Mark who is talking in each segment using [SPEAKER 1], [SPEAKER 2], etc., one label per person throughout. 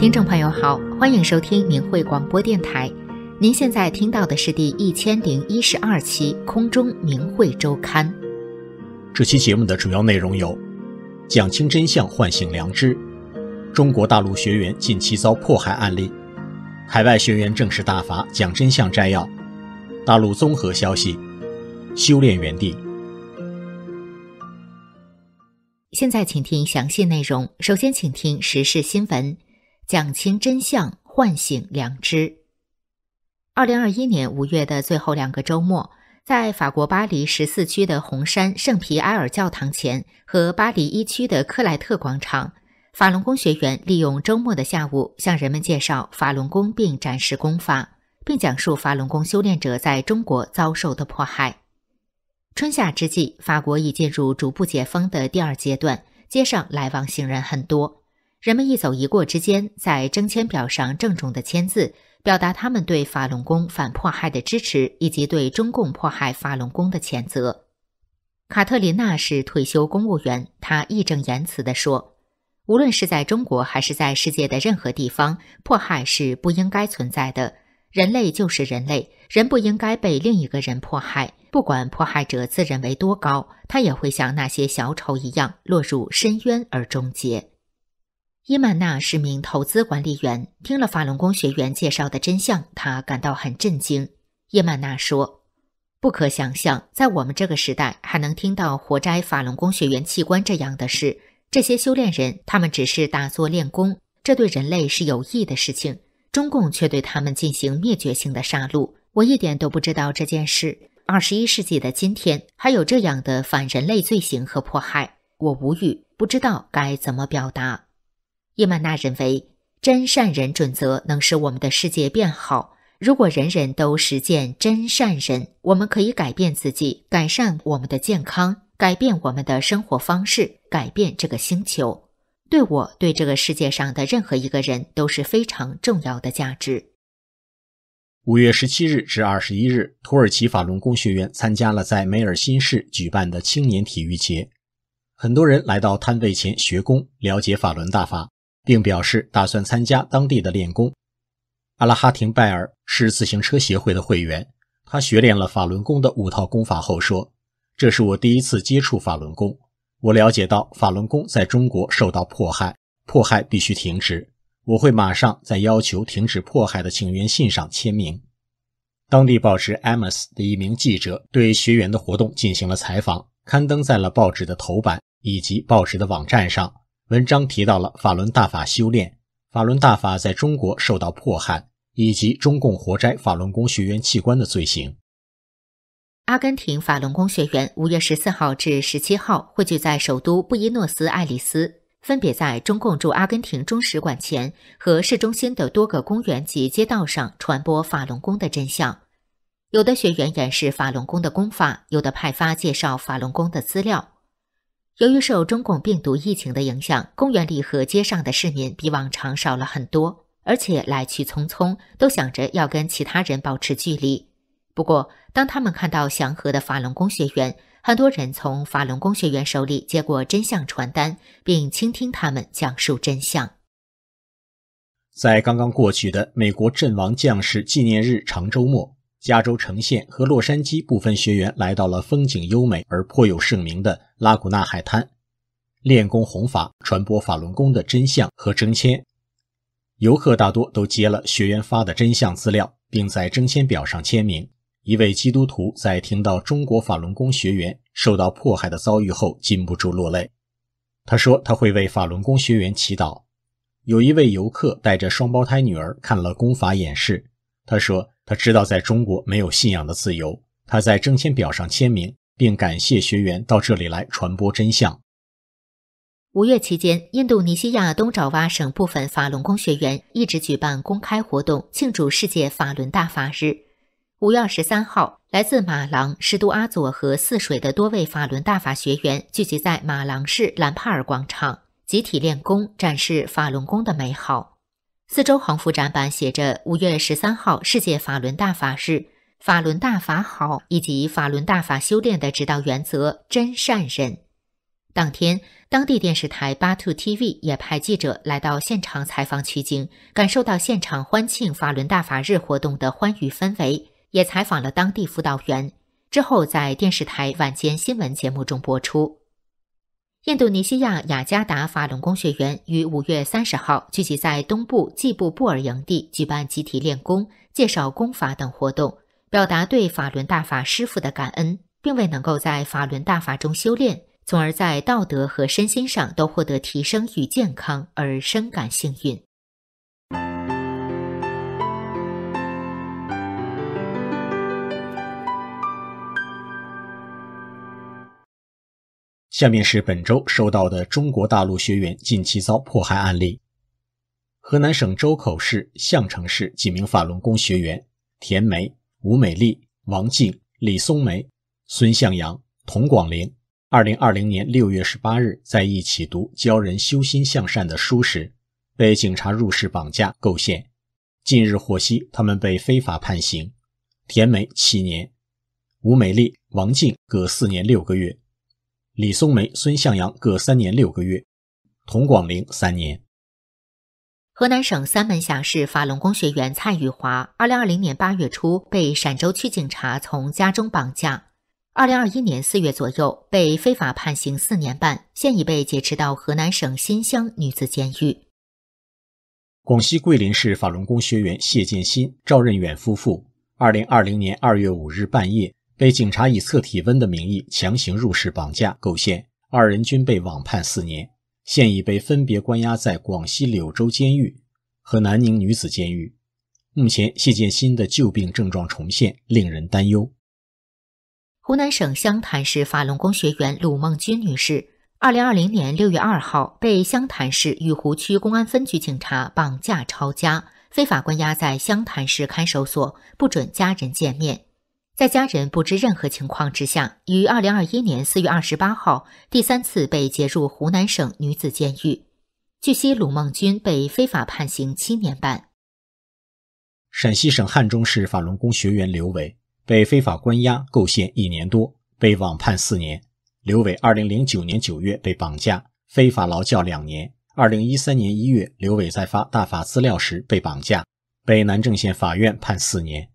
[SPEAKER 1] 听众朋友好，欢迎收听明慧广播电台。您现在听到的是第一千零一十二期空中明慧周刊。
[SPEAKER 2] 这期节目的主要内容有：讲清真相，唤醒良知；中国大陆学员近期遭迫害案例；海外学员正式大法讲真相摘要；大陆综合消息；修炼园地。
[SPEAKER 1] 现在请听详细内容。首先，请听时事新闻。讲清真相，唤醒良知。二零二一年五月的最后两个周末，在法国巴黎十四区的红山圣皮埃尔教堂前和巴黎一区的克莱特广场，法轮功学员利用周末的下午向人们介绍法轮功并展示功法，并讲述法轮功修炼者在中国遭受的迫害。春夏之际，法国已进入逐步解封的第二阶段，街上来往行人很多。人们一走一过之间，在征签表上郑重的签字，表达他们对法轮功反迫害的支持，以及对中共迫害法轮功的谴责。卡特琳娜是退休公务员，她义正言辞地说：“无论是在中国还是在世界的任何地方，迫害是不应该存在的。人类就是人类，人不应该被另一个人迫害。不管迫害者自认为多高，他也会像那些小丑一样落入深渊而终结。”伊曼娜是名投资管理员。听了法轮功学员介绍的真相，她感到很震惊。伊曼娜说：“不可想象，在我们这个时代还能听到活摘法轮功学员器官这样的事。这些修炼人，他们只是打坐练功，这对人类是有益的事情。中共却对他们进行灭绝性的杀戮。我一点都不知道这件事。二十一世纪的今天，还有这样的反人类罪行和迫害，我无语，不知道该怎么表达。”叶曼娜认为，真善人准则能使我们的世界变好。如果人人都实践真善人，我们可以改变自己，改善我们的健康，改变我们的生活方式，改变这个星球。对我，对这个世界上的任何一个人都是非常重要的价值。
[SPEAKER 2] 五月十七日至二十一日，土耳其法轮功学员参加了在梅尔辛市举办的青年体育节，很多人来到摊位前学功，了解法轮大法。并表示打算参加当地的练功。阿拉哈廷拜尔是自行车协会的会员。他学练了法轮功的五套功法后说：“这是我第一次接触法轮功。我了解到法轮功在中国受到迫害，迫害必须停止。我会马上在要求停止迫害的请愿信上签名。”当地报纸《Amos》的一名记者对学员的活动进行了采访，刊登在了报纸的头版以及报纸的网站上。文章提到了法轮大法修炼、法轮大法在中国受到迫害，以及中共活摘法轮功学员器官的罪行。
[SPEAKER 1] 阿根廷法轮功学员五月十四号至十七号汇聚在首都布宜诺斯艾利斯，分别在中共驻阿根廷中使馆前和市中心的多个公园及街道上传播法轮功的真相。有的学员演示法轮功的功法，有的派发介绍法轮功的资料。由于受中共病毒疫情的影响，公园里和街上的市民比往常少了很多，而且来去匆匆，都想着要跟其他人保持距离。不过，当他们看到祥和的法轮功学员，很多人从法轮功学员手里接过真相传单，并倾听他们讲述真相。
[SPEAKER 2] 在刚刚过去的美国阵亡将士纪念日长周末。加州城县和洛杉矶部分学员来到了风景优美而颇有盛名的拉古纳海滩，练功弘法、传播法轮功的真相和征签。游客大多都接了学员发的真相资料，并在征签表上签名。一位基督徒在听到中国法轮功学员受到迫害的遭遇后，禁不住落泪。他说：“他会为法轮功学员祈祷。”有一位游客带着双胞胎女儿看了功法演示，他说。他知道在中国没有信仰的自由。他在征签表上签名，并感谢学员到这里来传播真相。
[SPEAKER 1] 五月期间，印度尼西亚东爪哇省部分法轮功学员一直举办公开活动，庆祝世界法轮大法日。五月二十三号，来自马郎、石都阿佐和泗水的多位法轮大法学员聚集在马郎市兰帕尔广场，集体练功，展示法轮功的美好。四周横幅展板写着“五月十三号世界法轮大法日，法轮大法好”以及“法轮大法修炼的指导原则真善忍”。当天，当地电视台巴图 TV 也派记者来到现场采访取经，感受到现场欢庆法轮大法日活动的欢愉氛围，也采访了当地辅导员。之后，在电视台晚间新闻节目中播出。印度尼西亚雅加达法轮功学员于五月三十号聚集在东部季布布尔营地，举办集体练功、介绍功法等活动，表达对法轮大法师父的感恩，并未能够在法轮大法中修炼，从而在道德和身心上都获得提升与健康，而深感幸运。
[SPEAKER 2] 下面是本周收到的中国大陆学员近期遭迫害案例：河南省周口市项城市几名法轮功学员田梅、吴美丽、王静、李松梅、孙向阳、童广玲，2020年6月18日在一起读教人修心向善的书时，被警察入室绑架构陷。近日获悉，他们被非法判刑：田梅七年，吴美丽、王静各四年六个月。李松梅、孙向阳各三年六个月，童广玲三年。
[SPEAKER 1] 河南省三门峡市法轮功学员蔡玉华，二零二零年八月初被陕州区警察从家中绑架，二零二一年四月左右被非法判刑四年半，现已被劫持到河南省新乡女子监狱。
[SPEAKER 2] 广西桂林市法轮功学员谢建新、赵任远夫妇，二零二零年二月五日半夜。被警察以测体温的名义强行入室绑架构陷，二人均被网判四年，现已被分别关押在广西柳州监狱和南宁女子监狱。目前，谢建新的旧病症状重现，令人担忧。
[SPEAKER 1] 湖南省湘潭市法轮功学员鲁梦君女士，二零二零年六月二号被湘潭市雨湖区公安分局警察绑架抄家，非法关押在湘潭市看守所，不准家人见面。在家人不知任何情况之下，于二零二一年四月二十八号第三次被劫入湖南省女子监狱。据悉，鲁梦军被非法判刑七年半。
[SPEAKER 2] 陕西省汉中市法轮功学员刘伟被非法关押、构陷一年多，被网判四年。刘伟二零零九年九月被绑架，非法劳教两年。二零一三年一月，刘伟在发大法资料时被绑架，被南郑县法院判四年。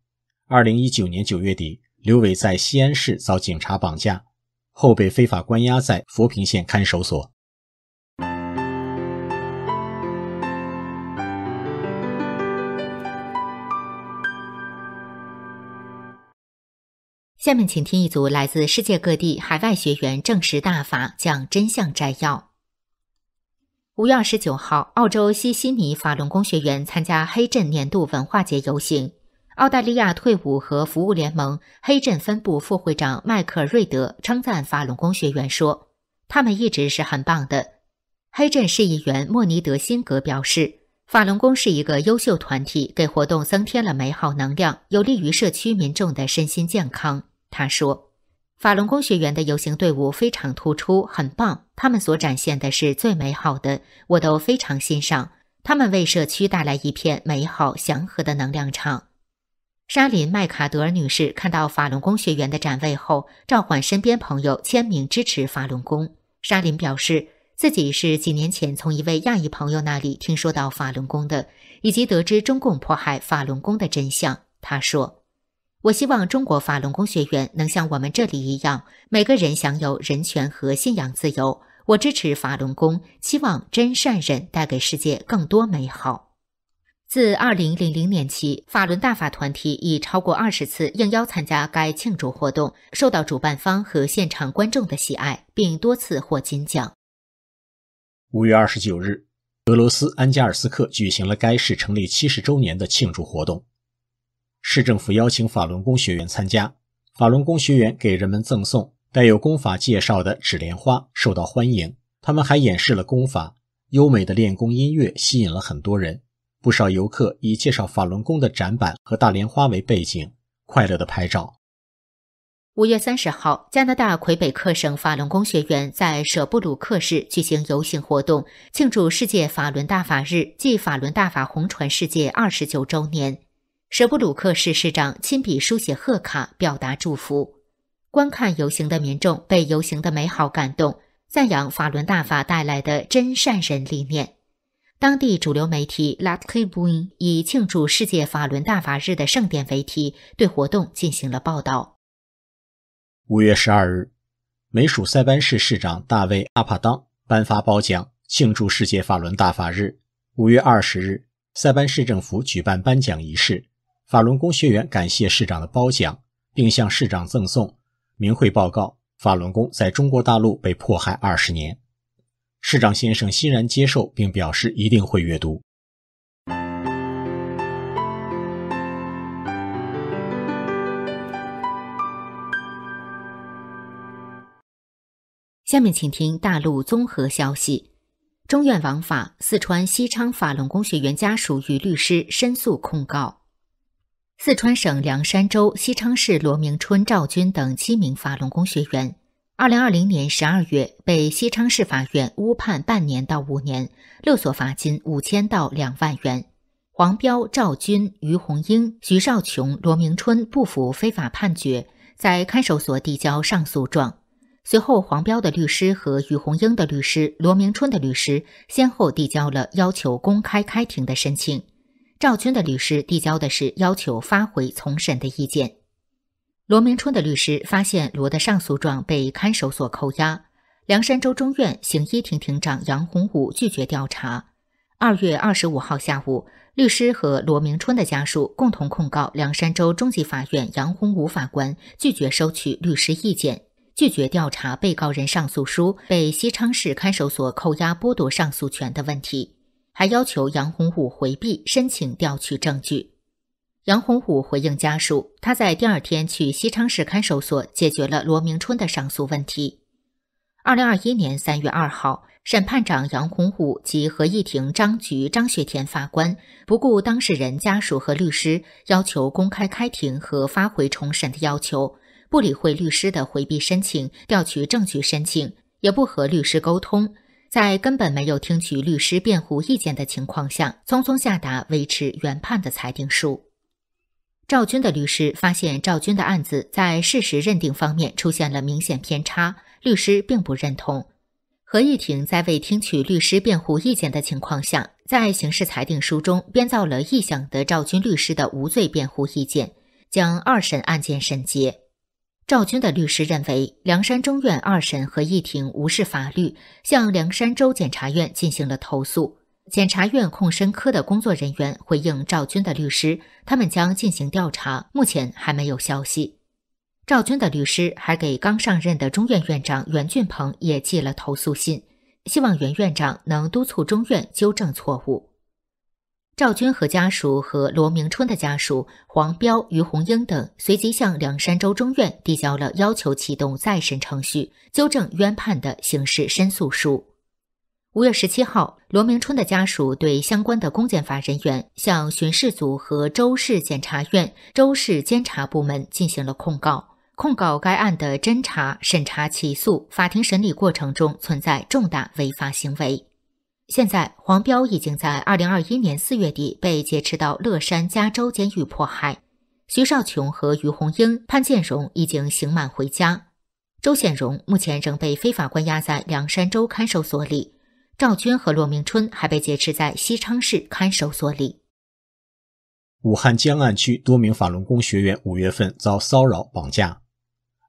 [SPEAKER 2] 二零一九年九月底，刘伟在西安市遭警察绑架，后被非法关押在佛坪县看守所。
[SPEAKER 1] 下面，请听一组来自世界各地海外学员证实大法讲真相摘要。五月二十九号，澳洲西悉尼法轮功学员参加黑镇年度文化节游行。澳大利亚退伍和服务联盟黑镇分部副会长迈克尔·瑞德称赞法轮功学员说：“他们一直是很棒的。”黑镇市议员莫尼德·辛格表示：“法轮功是一个优秀团体，给活动增添了美好能量，有利于社区民众的身心健康。”他说：“法轮功学员的游行队伍非常突出，很棒。他们所展现的是最美好的，我都非常欣赏。他们为社区带来一片美好祥和的能量场。”沙林麦卡德尔女士看到法轮功学员的展位后，召唤身边朋友签名支持法轮功。沙林表示，自己是几年前从一位亚裔朋友那里听说到法轮功的，以及得知中共迫害法轮功的真相。他说：“我希望中国法轮功学员能像我们这里一样，每个人享有人权和信仰自由。我支持法轮功，希望真善忍带给世界更多美好。”自二零零零年起，法轮大法团体已超过二十次应邀参加该庆祝活动，受到主办方和现场观众的喜爱，并多次获金奖。
[SPEAKER 2] 五月二十九日，俄罗斯安加尔斯克举行了该市成立七十周年的庆祝活动。市政府邀请法轮功学员参加，法轮功学员给人们赠送带有功法介绍的纸莲花，受到欢迎。他们还演示了功法，优美的练功音乐吸引了很多人。不少游客以介绍法轮功的展板和大莲花为背景，快乐的拍照。
[SPEAKER 1] 五月三十号，加拿大魁北克省法轮功学员在舍布鲁克市举行游行活动，庆祝世界法轮大法日暨法轮大法红传世界二十九周年。舍布鲁克市市长亲笔书写贺卡，表达祝福。观看游行的民众被游行的美好感动，赞扬法轮大法带来的真善人理念。当地主流媒体《l a t k e b o n 以庆祝世界法轮大法日的盛典为题，对活动进行了报道。
[SPEAKER 2] 五月十二日，美属塞班市市长大卫·阿帕当颁发褒奖，庆祝世界法轮大法日。五月二十日，塞班市政府举办颁奖仪式，法轮功学员感谢市长的褒奖，并向市长赠送明慧报告。法轮功在中国大陆被迫害二十年。市长先生欣然接受，并表示一定会阅读。
[SPEAKER 1] 下面请听大陆综合消息：中院枉法，四川西昌法轮功学员家属与律师申诉控告四川省凉山州西昌市罗明春、赵军等七名法轮功学员。二零二零年十二月，被西昌市法院误判半年到五年，勒索罚金五千到两万元。黄彪、赵军、于红英、徐少琼、罗明春不服非法判决，在看守所递交上诉状。随后，黄彪的律师和于红英的律师、罗明春的律师先后递交了要求公开开庭的申请。赵军的律师递交的是要求发回重审的意见。罗明春的律师发现罗的上诉状被看守所扣押，凉山州中院刑一庭庭长杨洪武拒绝调查。二月二十五号下午，律师和罗明春的家属共同控告凉山州中级法院杨洪武法官拒绝收取律师意见，拒绝调查被告人上诉书被西昌市看守所扣押、剥夺上诉权的问题，还要求杨洪武回避，申请调取证据。杨洪武回应家属，他在第二天去西昌市看守所解决了罗明春的上诉问题。二零二一年三月二号，审判长杨洪武及合议庭张局、张学田法官不顾当事人家属和律师要求公开开庭和发回重审的要求，不理会律师的回避申请、调取证据申请，也不和律师沟通，在根本没有听取律师辩护意见的情况下，匆匆下达维持原判的裁定书。赵军的律师发现赵军的案子在事实认定方面出现了明显偏差，律师并不认同。合议庭在未听取律师辩护意见的情况下，在刑事裁定书中编造了臆想的赵军律师的无罪辩护意见，将二审案件审结。赵军的律师认为，凉山中院二审合议庭无视法律，向凉山州检察院进行了投诉。检察院控申科的工作人员回应赵军的律师，他们将进行调查，目前还没有消息。赵军的律师还给刚上任的中院院长袁俊鹏也寄了投诉信，希望袁院长能督促中院纠正错误。赵军和家属和罗明春的家属黄彪、于红英等随即向凉山州中院递交了要求启动再审程序、纠正冤判的刑事申诉书。五月十七号，罗明春的家属对相关的公检法人员、向巡视组和州市检察院、州市监察部门进行了控告，控告该案的侦查、审查、起诉、法庭审理过程中存在重大违法行为。现在，黄彪已经在二零二一年四月底被劫持到乐山加州监狱迫害，徐少琼和于红英、潘建荣已经刑满回家，周显荣目前仍被非法关押在凉山州看守所里。赵军和骆明春还被劫持在西昌市看守所里。
[SPEAKER 2] 武汉江岸区多名法轮功学员五月份遭骚扰绑架。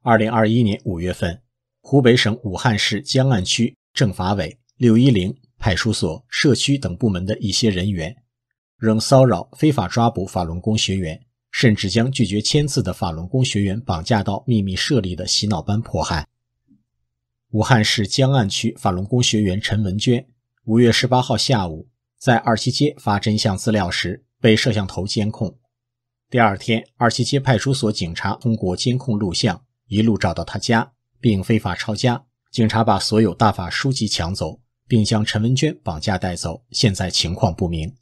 [SPEAKER 2] 二零二一年五月份，湖北省武汉市江岸区政法委、六一零派出所、社区等部门的一些人员，仍骚扰、非法抓捕法轮功学员，甚至将拒绝签字的法轮功学员绑架到秘密设立的洗脑班迫害。武汉市江岸区法轮功学员陈文娟，五月十八号下午在二七街发真相资料时被摄像头监控。第二天，二七街派出所警察通过监控录像一路找到他家，并非法抄家。警察把所有大法书籍抢走，并将陈文娟绑架带走，现在情况不明。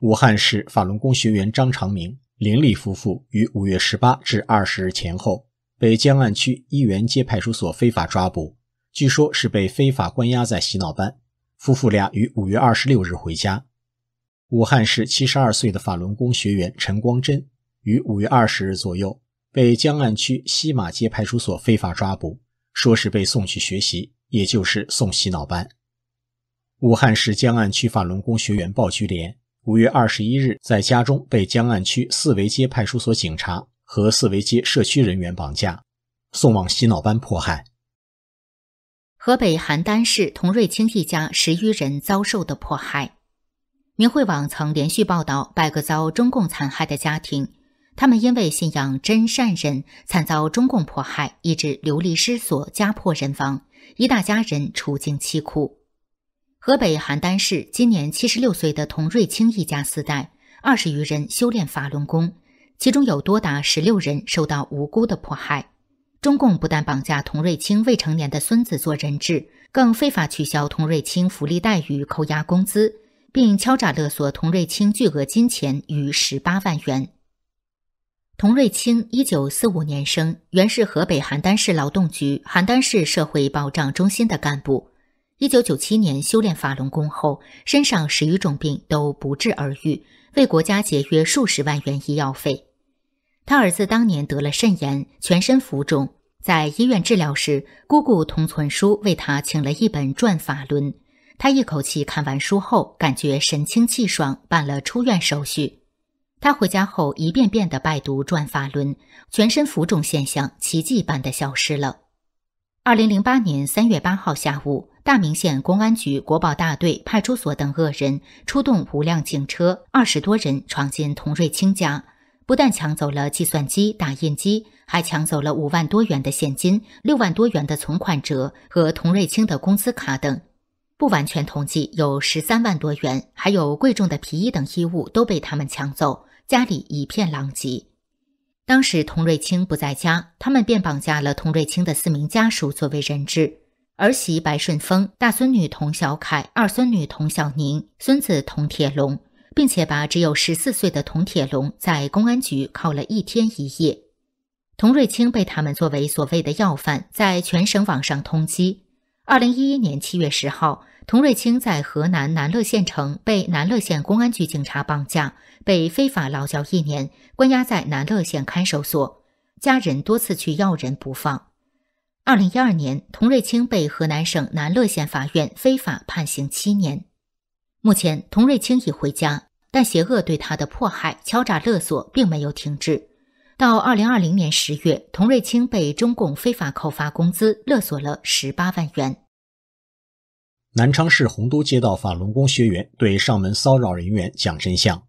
[SPEAKER 2] 武汉市法轮功学员张长明、林立夫妇于五月十八至二十日前后。被江岸区一元街派出所非法抓捕，据说是被非法关押在洗脑班。夫妇俩于五月二十六日回家。武汉市七十二岁的法轮功学员陈光真于五月二十日左右被江岸区西马街派出所非法抓捕，说是被送去学习，也就是送洗脑班。武汉市江岸区法轮功学员鲍菊莲五月二十一日在家中被江岸区四维街派出所警察。和四维街社区人员绑架，送往洗脑班迫害。
[SPEAKER 1] 河北邯郸市童瑞清一家十余人遭受的迫害，明慧网曾连续报道百个遭中共残害的家庭，他们因为信仰真善人，惨遭中共迫害，以致流离失所，家破人亡，一大家人处境凄苦。河北邯郸市今年七十六岁的童瑞清一家四代二十余人修炼法轮功。其中有多达十六人受到无辜的迫害，中共不但绑架童瑞清未成年的孙子做人质，更非法取消童瑞清福利待遇、扣押工资，并敲诈勒索童瑞清巨额金钱逾十八万元。童瑞清一九四五年生，原是河北邯郸市劳动局邯郸市社会保障中心的干部。一九九七年修炼法轮功后，身上十余种病都不治而愈，为国家节约数十万元医药费。他儿子当年得了肾炎，全身浮肿，在医院治疗时，姑姑童存书为他请了一本《转法轮》，他一口气看完书后，感觉神清气爽，办了出院手续。他回家后一遍遍的拜读《转法轮》，全身浮肿现象奇迹般的消失了。二零零八年三月八号下午，大名县公安局国保大队派出所等恶人出动五辆警车，二十多人闯进童瑞清家。不但抢走了计算机、打印机，还抢走了五万多元的现金、六万多元的存款折和童瑞清的工资卡等。不完全统计，有十三万多元，还有贵重的皮衣等衣物都被他们抢走，家里一片狼藉。当时童瑞清不在家，他们便绑架了童瑞清的四名家属作为人质：儿媳白顺风、大孙女童小凯、二孙女童小宁、孙子童铁龙。并且把只有十四岁的童铁龙在公安局铐了一天一夜，童瑞清被他们作为所谓的要犯，在全省网上通缉。二零一一年七月十号，童瑞清在河南南乐县城被南乐县公安局警察绑架，被非法劳教一年，关押在南乐县看守所，家人多次去要人不放。二零一二年，童瑞清被河南省南乐县法院非法判刑七年。目前，童瑞清已回家，但邪恶对他的迫害、敲诈勒索并没有停止。到二零二零年十月，童瑞清被中共非法扣发工资，勒索了十八万元。
[SPEAKER 2] 南昌市洪都街道法轮功学员对上门骚扰人员讲真相。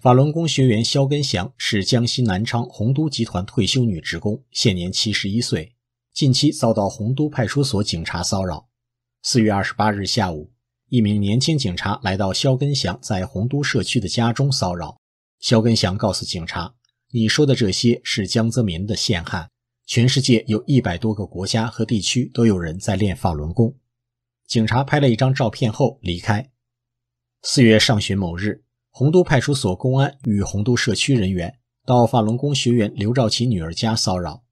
[SPEAKER 2] 法轮功学员肖根祥是江西南昌洪都集团退休女职工，现年七十一岁，近期遭到洪都派出所警察骚扰。四月二十八日下午。一名年轻警察来到肖根祥在洪都社区的家中骚扰。肖根祥告诉警察：“你说的这些是江泽民的陷害。全世界有一百多个国家和地区都有人在练法轮功。”警察拍了一张照片后离开。四月上旬某日，洪都派出所公安与洪都社区人员到法轮功学员刘兆奇女儿家骚扰，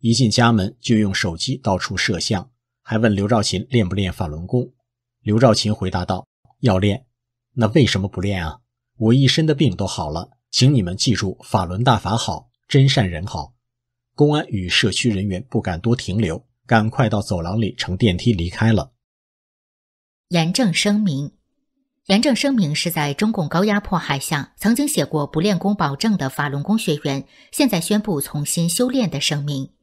[SPEAKER 2] 一进家门就用手机到处摄像，还问刘兆琴练不练法轮功。刘兆勤回答道：“要练，那为什么不练啊？我一身的病都好了，请你们记住，法轮大法好，真善人好。”公安与社区人员不敢多停留，赶快到走廊里乘电梯离开了。
[SPEAKER 1] 严正声明：严正声明是在中共高压迫害下，曾经写过不练功保证的法轮功学员，现在宣布重新修炼的声明。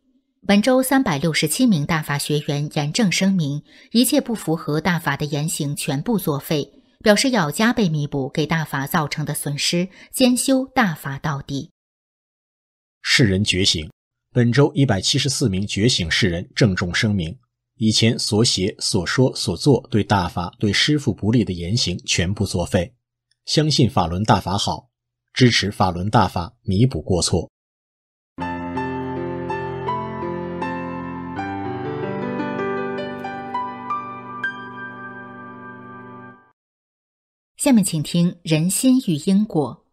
[SPEAKER 1] 本周三百六十七名大法学员严正声明，一切不符合大法的言行全部作废，表示要加倍弥补给大法造成的损失，兼修大法到底。
[SPEAKER 2] 世人觉醒，本周一百七十四名觉醒世人郑重声明，以前所写所说所做对大法对师父不利的言行全部作废，相信法轮大法好，支持法轮大法，弥补过错。
[SPEAKER 1] 下面请听《人心与因果》，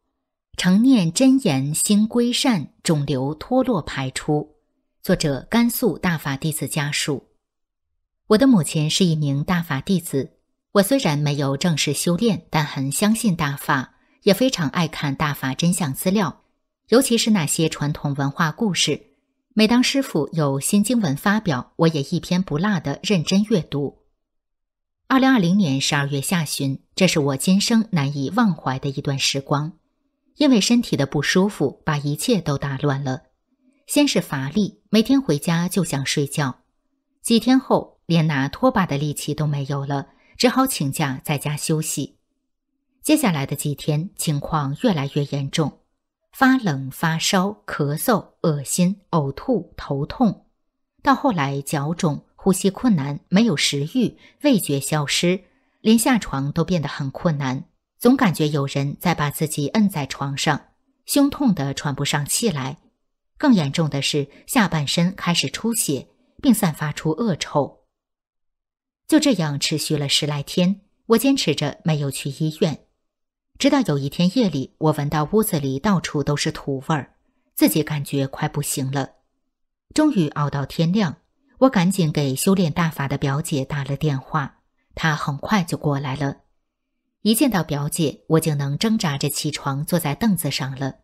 [SPEAKER 1] 常念真言，心归善，肿瘤脱落排出。作者：甘肃大法弟子家属。我的母亲是一名大法弟子，我虽然没有正式修炼，但很相信大法，也非常爱看大法真相资料，尤其是那些传统文化故事。每当师傅有新经文发表，我也一篇不落的认真阅读。二零二零年十二月下旬，这是我今生难以忘怀的一段时光，因为身体的不舒服，把一切都打乱了。先是乏力，每天回家就想睡觉；几天后，连拿拖把的力气都没有了，只好请假在家休息。接下来的几天，情况越来越严重，发冷、发烧、咳嗽、恶心、呕吐、头痛，到后来脚肿。呼吸困难，没有食欲，味觉消失，连下床都变得很困难。总感觉有人在把自己摁在床上，胸痛得喘不上气来。更严重的是，下半身开始出血，并散发出恶臭。就这样持续了十来天，我坚持着没有去医院。直到有一天夜里，我闻到屋子里到处都是土味儿，自己感觉快不行了。终于熬到天亮。我赶紧给修炼大法的表姐打了电话，她很快就过来了。一见到表姐，我就能挣扎着起床，坐在凳子上了。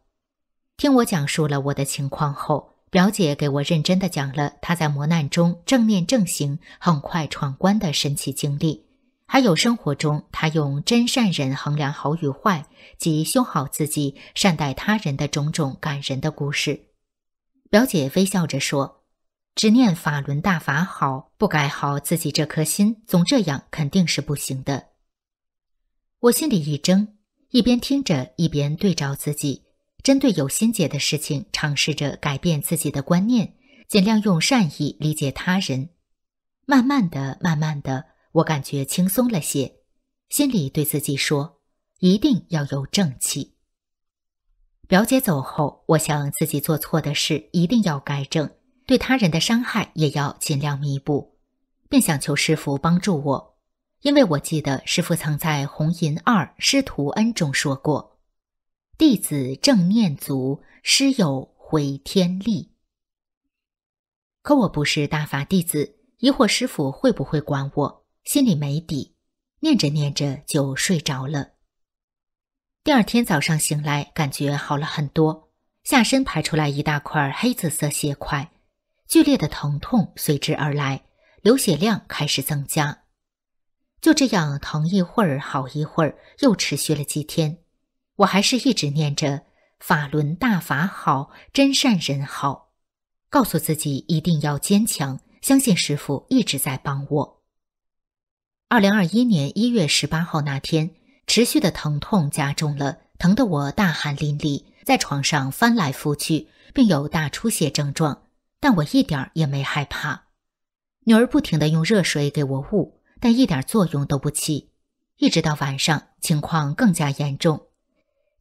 [SPEAKER 1] 听我讲述了我的情况后，表姐给我认真的讲了她在磨难中正念正行，很快闯关的神奇经历，还有生活中她用真善人衡量好与坏，及修好自己、善待他人的种种感人的故事。表姐微笑着说。只念法轮大法好，不改好自己这颗心，总这样肯定是不行的。我心里一怔，一边听着，一边对照自己，针对有心结的事情，尝试着改变自己的观念，尽量用善意理解他人。慢慢的，慢慢的，我感觉轻松了些，心里对自己说：“一定要有正气。”表姐走后，我想自己做错的事一定要改正。对他人的伤害也要尽量弥补，便想求师傅帮助我，因为我记得师傅曾在《红银二师徒恩》中说过：“弟子正念足，师有回天力。”可我不是大法弟子，疑惑师傅会不会管我，心里没底。念着念着就睡着了。第二天早上醒来，感觉好了很多，下身排出来一大块黑紫色血块。剧烈的疼痛随之而来，流血量开始增加。就这样，疼一会儿，好一会儿，又持续了几天。我还是一直念着“法轮大法好，真善人好”，告诉自己一定要坚强，相信师傅一直在帮我。二零二一年一月十八号那天，持续的疼痛加重了，疼得我大汗淋漓，在床上翻来覆去，并有大出血症状。但我一点儿也没害怕，女儿不停的用热水给我捂，但一点作用都不起。一直到晚上，情况更加严重。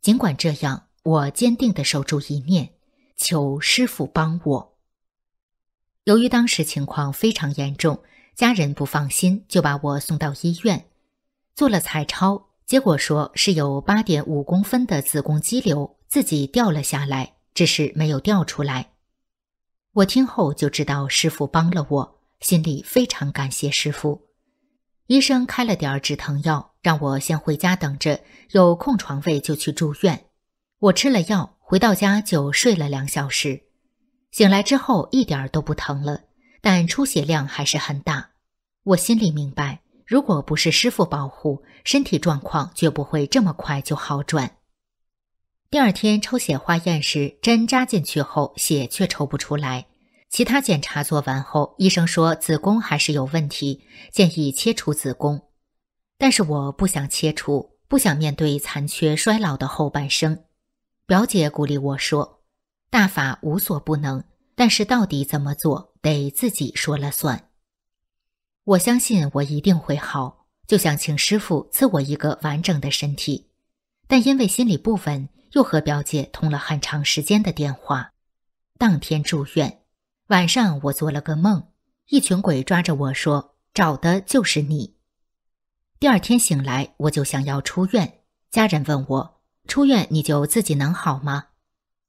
[SPEAKER 1] 尽管这样，我坚定的守住一念，求师傅帮我。由于当时情况非常严重，家人不放心，就把我送到医院，做了彩超，结果说是有八点五公分的子宫肌瘤，自己掉了下来，只是没有掉出来。我听后就知道师傅帮了我，心里非常感谢师傅。医生开了点止疼药，让我先回家等着，有空床位就去住院。我吃了药，回到家就睡了两小时。醒来之后一点都不疼了，但出血量还是很大。我心里明白，如果不是师傅保护，身体状况绝不会这么快就好转。第二天抽血化验时，针扎进去后，血却抽不出来。其他检查做完后，医生说子宫还是有问题，建议切除子宫。但是我不想切除，不想面对残缺衰老的后半生。表姐鼓励我说：“大法无所不能，但是到底怎么做，得自己说了算。”我相信我一定会好，就想请师傅赐我一个完整的身体。但因为心里不稳。又和表姐通了很长时间的电话，当天住院。晚上我做了个梦，一群鬼抓着我说：“找的就是你。”第二天醒来，我就想要出院。家人问我：“出院你就自己能好吗？”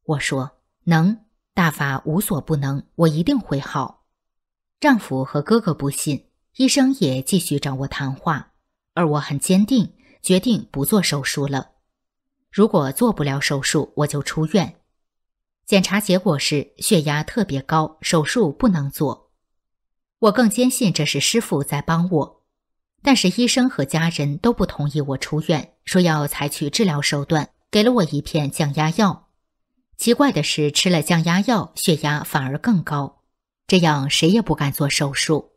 [SPEAKER 1] 我说：“能，大法无所不能，我一定会好。”丈夫和哥哥不信，医生也继续找我谈话，而我很坚定，决定不做手术了。如果做不了手术，我就出院。检查结果是血压特别高，手术不能做。我更坚信这是师傅在帮我，但是医生和家人都不同意我出院，说要采取治疗手段，给了我一片降压药。奇怪的是，吃了降压药，血压反而更高。这样谁也不敢做手术。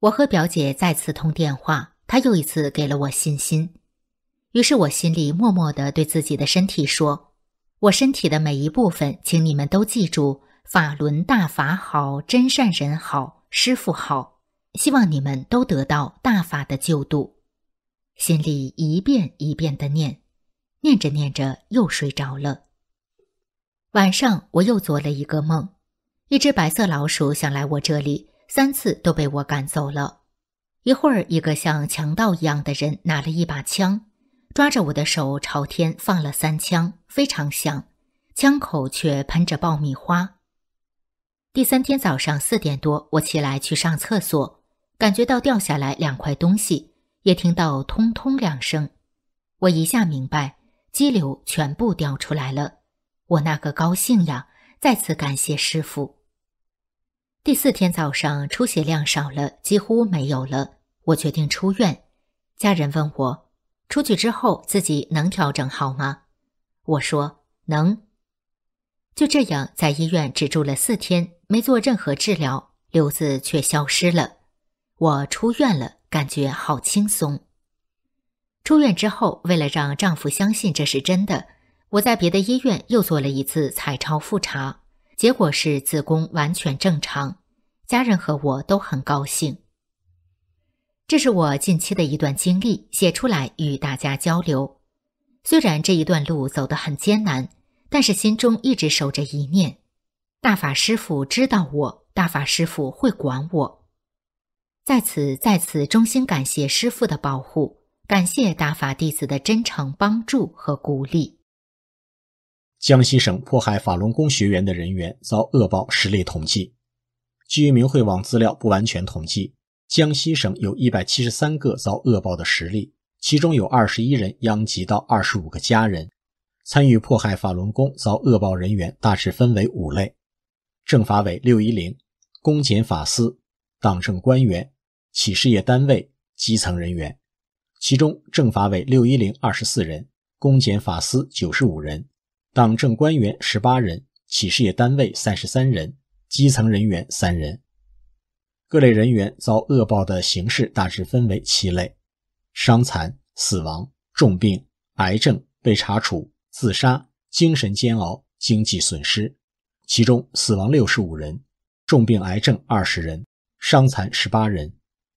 [SPEAKER 1] 我和表姐再次通电话，她又一次给了我信心。于是我心里默默地对自己的身体说：“我身体的每一部分，请你们都记住，法轮大法好，真善人好，师傅好，希望你们都得到大法的救度。”心里一遍一遍地念，念着念着又睡着了。晚上我又做了一个梦，一只白色老鼠想来我这里，三次都被我赶走了。一会儿，一个像强盗一样的人拿了一把枪。抓着我的手朝天放了三枪，非常响，枪口却喷着爆米花。第三天早上四点多，我起来去上厕所，感觉到掉下来两块东西，也听到“通通”两声，我一下明白，肌瘤全部掉出来了。我那个高兴呀！再次感谢师傅。第四天早上出血量少了，几乎没有了。我决定出院。家人问我。出去之后自己能调整好吗？我说能。就这样，在医院只住了四天，没做任何治疗，瘤子却消失了。我出院了，感觉好轻松。出院之后，为了让丈夫相信这是真的，我在别的医院又做了一次彩超复查，结果是子宫完全正常，家人和我都很高兴。这是我近期的一段经历，写出来与大家交流。虽然这一段路走得很艰难，但是心中一直守着一念：大法师父知道我，大法师父会管我。在此，在此，衷心感谢师父的保护，感谢大法弟子的真诚帮助和鼓励。
[SPEAKER 2] 江西省迫害法轮功学员的人员遭恶报实例统计，基于明慧网资料不完全统计。江西省有一百七十三个遭恶报的实例，其中有二十一人殃及到二十五个家人。参与迫害法轮功遭恶报人员大致分为五类：政法委六一零、公检法司、党政官员、企事业单位、基层人员。其中，政法委六一零二十四人，公检法司九十五人，党政官员十八人，企事业单位三十三人，基层人员三人。各类人员遭恶报的形式大致分为七类：伤残、死亡、重病、癌症、被查处、自杀、精神煎熬、经济损失。其中，死亡六十五人，重病癌症二十人，伤残十八人，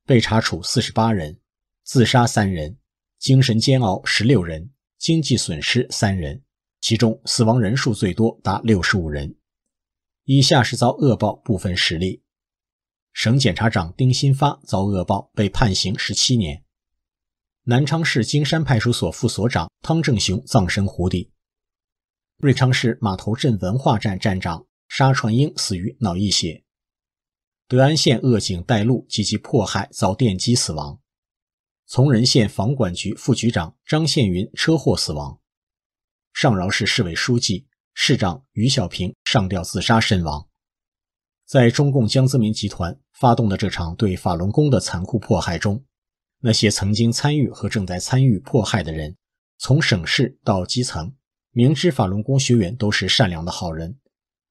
[SPEAKER 2] 被查处四十八人，自杀三人，精神煎熬十六人，经济损失三人。其中，死亡人数最多达六十五人。以下是遭恶报部分实例。省检察长丁新发遭恶报，被判刑十七年；南昌市金山派出所副所长汤正雄葬身湖底；瑞昌市码头镇文化站站长沙传英死于脑溢血；德安县恶警带路及其迫害遭电击死亡；崇仁县房管局副局长张献云车祸死亡；上饶市市委书记、市长余小平上吊自杀身亡；在中共江泽民集团。发动的这场对法轮功的残酷迫害中，那些曾经参与和正在参与迫害的人，从省市到基层，明知法轮功学员都是善良的好人，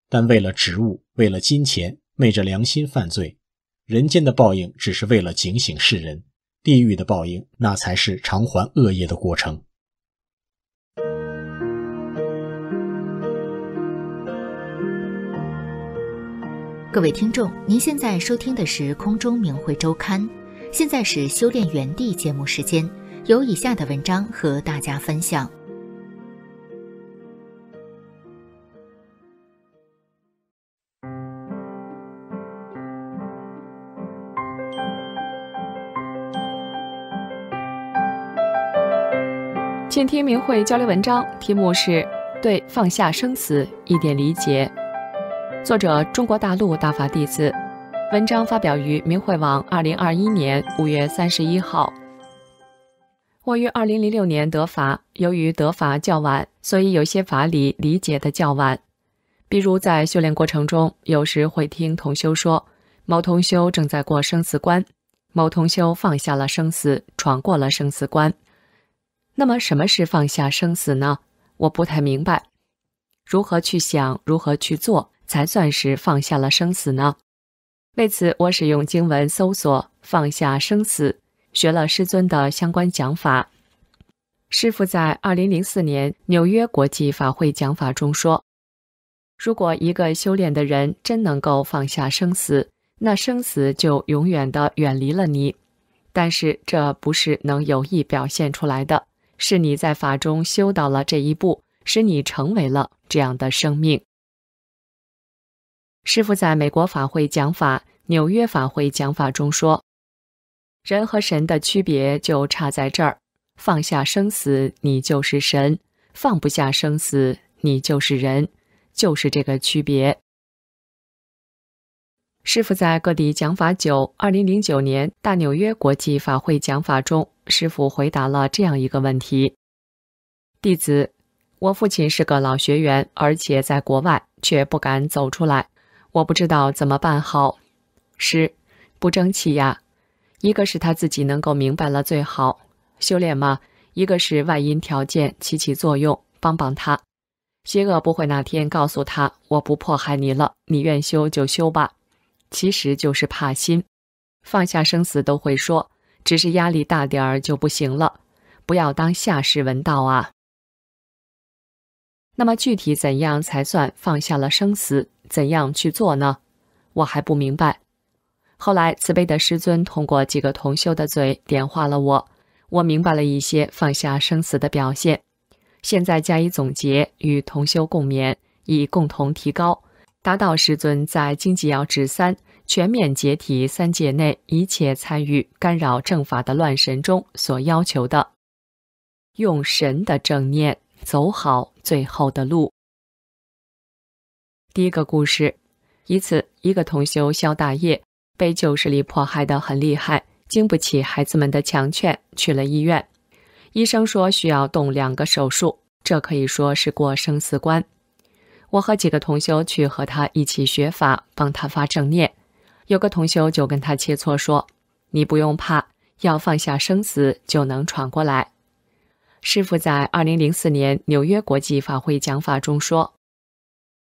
[SPEAKER 2] 但为了职务，为了金钱，昧着良心犯罪。人间的报应只是为了警醒世人，地狱的报应那才是偿还恶业的过程。
[SPEAKER 1] 各位听众，您现在收听的是空中明慧周刊，现在是修炼园地节目时间，有以下的文章和大家分享。
[SPEAKER 3] 请听明慧交流文章，题目是《对放下生死一点理解》。作者中国大陆大法弟子，文章发表于明慧网二零二一年五月三十一号。我于二零零六年得法，由于得法较晚，所以有些法理理解的较晚。比如在修炼过程中，有时会听同修说，某同修正在过生死关，某同修放下了生死，闯过了生死关。那么什么是放下生死呢？我不太明白，如何去想，如何去做？才算是放下了生死呢。为此，我使用经文搜索“放下生死”，学了师尊的相关讲法。师父在二零零四年纽约国际法会讲法中说：“如果一个修炼的人真能够放下生死，那生死就永远的远离了你。但是，这不是能有意表现出来的，是你在法中修到了这一步，使你成为了这样的生命。”师父在美国法会讲法，纽约法会讲法中说：“人和神的区别就差在这儿，放下生死，你就是神；放不下生死，你就是人，就是这个区别。”师父在各地讲法，九二零零九年大纽约国际法会讲法中，师父回答了这样一个问题：弟子，我父亲是个老学员，而且在国外，却不敢走出来。我不知道怎么办好，十，不争气呀。一个是他自己能够明白了最好修炼嘛。一个是外因条件起起作用，帮帮他。邪恶不会那天告诉他，我不迫害你了，你愿修就修吧。其实就是怕心放下生死都会说，只是压力大点儿就不行了。不要当下士闻道啊。那么具体怎样才算放下了生死？怎样去做呢？我还不明白。后来慈悲的师尊通过几个同修的嘴点化了我，我明白了一些放下生死的表现。现在加以总结，与同修共勉，以共同提高，达到师尊在《经济要旨三全面解体三界内一切参与干扰正法的乱神》中所要求的，用神的正念。走好最后的路。第一个故事，一次，一个同修萧大业被旧势力迫害的很厉害，经不起孩子们的强劝，去了医院。医生说需要动两个手术，这可以说是过生死关。我和几个同修去和他一起学法，帮他发正念。有个同修就跟他切磋说：“你不用怕，要放下生死就能闯过来。”师傅在二零零四年纽约国际法会讲法中说：“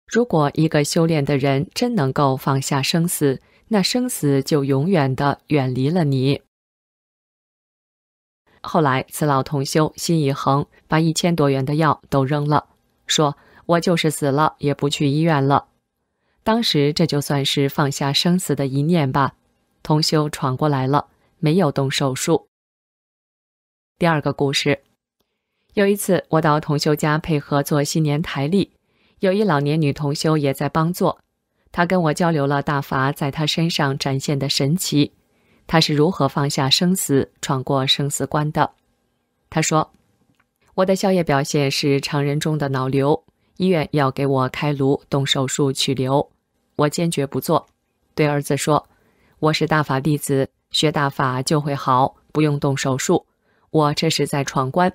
[SPEAKER 3] 如果一个修炼的人真能够放下生死，那生死就永远的远离了你。”后来，此老同修心一横，把一千多元的药都扔了，说：“我就是死了也不去医院了。”当时这就算是放下生死的一念吧。同修闯过来了，没有动手术。第二个故事。有一次，我到同修家配合做新年台历，有一老年女同修也在帮做。她跟我交流了大法在她身上展现的神奇，她是如何放下生死、闯过生死关的。她说：“我的宵夜表现是常人中的脑瘤，医院要给我开颅动手术取瘤，我坚决不做。对儿子说，我是大法弟子，学大法就会好，不用动手术。我这是在闯关。”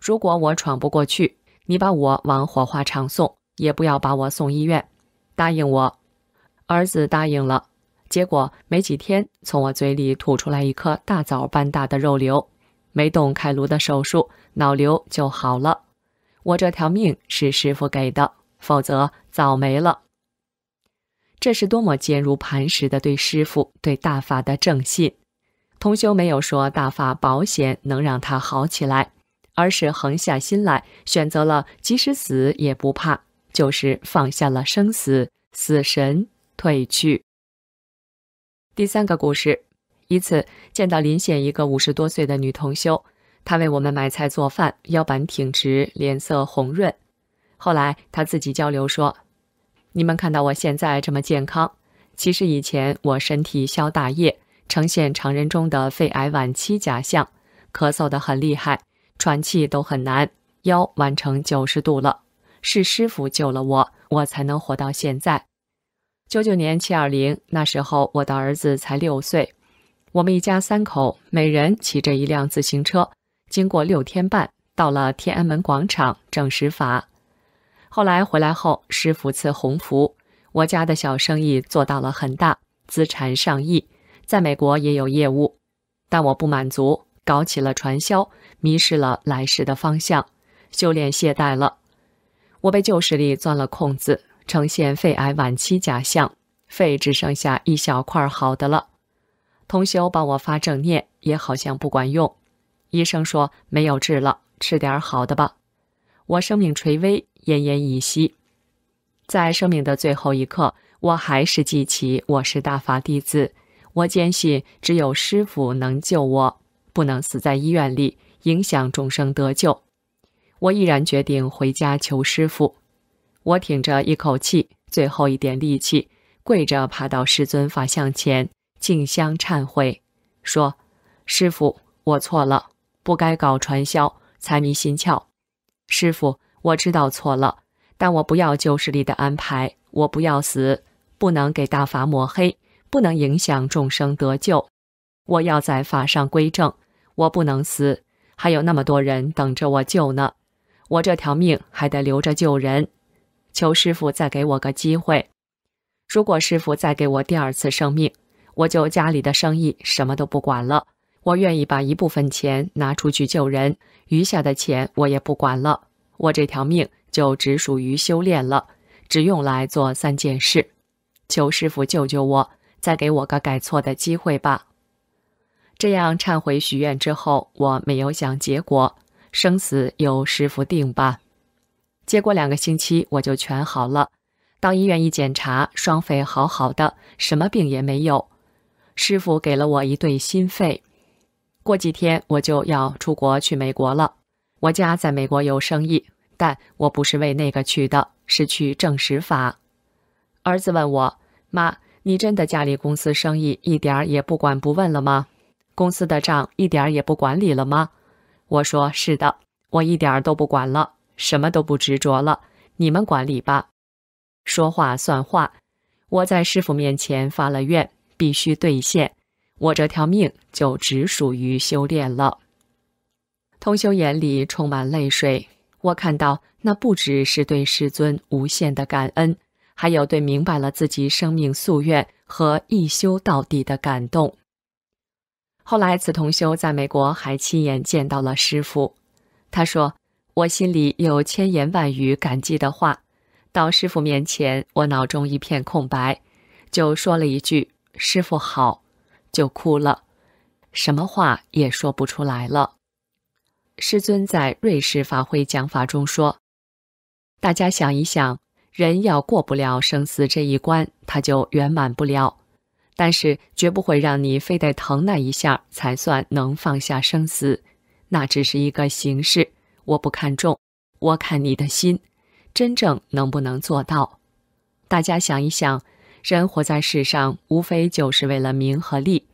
[SPEAKER 3] 如果我闯不过去，你把我往火化场送，也不要把我送医院。答应我，儿子答应了。结果没几天，从我嘴里吐出来一颗大枣般大的肉瘤，没动开颅的手术，脑瘤就好了。我这条命是师傅给的，否则早没了。这是多么坚如磐石的对师傅、对大法的正信。同修没有说大法保险能让他好起来。而是横下心来，选择了即使死也不怕，就是放下了生死，死神退去。第三个故事，一次见到临县一个五十多岁的女同修，她为我们买菜做饭，腰板挺直，脸色红润。后来她自己交流说：“你们看到我现在这么健康，其实以前我身体消大业，呈现常人中的肺癌晚期假象，咳嗽的很厉害。”喘气都很难，腰完成九十度了，是师傅救了我，我才能活到现在。九九年七二零，那时候我的儿子才六岁，我们一家三口每人骑着一辆自行车，经过六天半，到了天安门广场正时法。后来回来后，师傅赐鸿福，我家的小生意做到了很大，资产上亿，在美国也有业务，但我不满足，搞起了传销。迷失了来时的方向，修炼懈怠了。我被旧势力钻了空子，呈现肺癌晚期假象，肺只剩下一小块好的了。同修帮我发正念，也好像不管用。医生说没有治了，吃点好的吧。我生命垂危，奄奄一息。在生命的最后一刻，我还是记起我是大法弟子，我坚信只有师傅能救我，不能死在医院里。影响众生得救，我毅然决定回家求师傅。我挺着一口气，最后一点力气，跪着爬到师尊法像前，静香忏悔，说：“师傅，我错了，不该搞传销，财迷心窍。师傅，我知道错了，但我不要旧势力的安排，我不要死，不能给大法抹黑，不能影响众生得救。我要在法上归正，我不能死。”还有那么多人等着我救呢，我这条命还得留着救人。求师傅再给我个机会，如果师傅再给我第二次生命，我就家里的生意什么都不管了，我愿意把一部分钱拿出去救人，余下的钱我也不管了。我这条命就只属于修炼了，只用来做三件事。求师傅救救我，再给我个改错的机会吧。这样忏悔许愿之后，我没有想结果，生死由师傅定吧。结果两个星期我就全好了，到医院一检查，双肺好好的，什么病也没有。师傅给了我一对心肺，过几天我就要出国去美国了。我家在美国有生意，但我不是为那个去的，是去证实法。儿子问我妈：“你真的家里公司生意一点儿也不管不问了吗？”公司的账一点儿也不管理了吗？我说是的，我一点儿都不管了，什么都不执着了。你们管理吧，说话算话。我在师傅面前发了愿，必须兑现。我这条命就只属于修炼了。通修眼里充满泪水，我看到那不只是对师尊无限的感恩，还有对明白了自己生命夙愿和一修到底的感动。后来，子同修在美国还亲眼见到了师傅。他说：“我心里有千言万语感激的话，到师傅面前，我脑中一片空白，就说了一句‘师傅好’，就哭了，什么话也说不出来了。”师尊在瑞士法会讲法中说：“大家想一想，人要过不了生死这一关，他就圆满不了。”但是绝不会让你非得疼那一下才算能放下生死，那只是一个形式。我不看重，我看你的心，真正能不能做到？大家想一想，人活在世上无非就是为了名和利。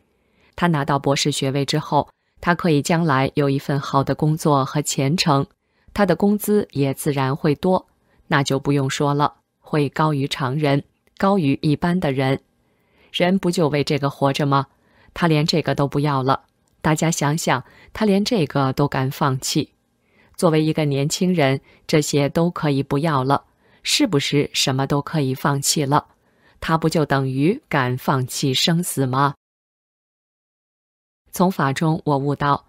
[SPEAKER 3] 他拿到博士学位之后，他可以将来有一份好的工作和前程，他的工资也自然会多，那就不用说了，会高于常人，高于一般的人。人不就为这个活着吗？他连这个都不要了。大家想想，他连这个都敢放弃。作为一个年轻人，这些都可以不要了，是不是什么都可以放弃了？他不就等于敢放弃生死吗？从法中我悟到，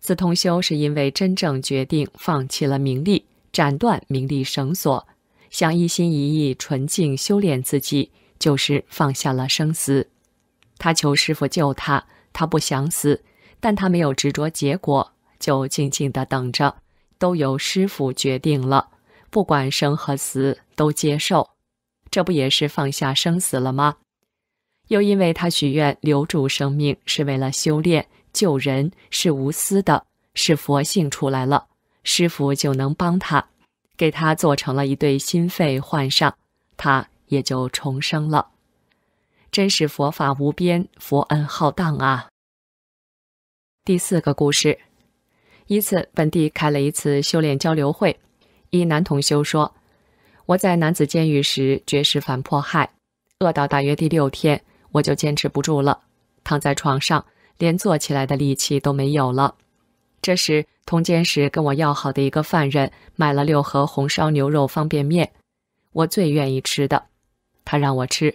[SPEAKER 3] 自通修是因为真正决定放弃了名利，斩断名利绳索，想一心一意纯净修炼自己。就是放下了生死，他求师傅救他，他不想死，但他没有执着结果，就静静的等着，都由师傅决定了，不管生和死都接受，这不也是放下生死了吗？又因为他许愿留住生命是为了修炼，救人是无私的，是佛性出来了，师傅就能帮他，给他做成了一对心肺换上，他。也就重生了，真是佛法无边，佛恩浩荡啊！第四个故事，一次本地开了一次修炼交流会，一男同修说：“我在男子监狱时绝食反迫害，饿到大约第六天，我就坚持不住了，躺在床上，连坐起来的力气都没有了。这时，同监室跟我要好的一个犯人买了六盒红烧牛肉方便面，我最愿意吃的。”他让我吃，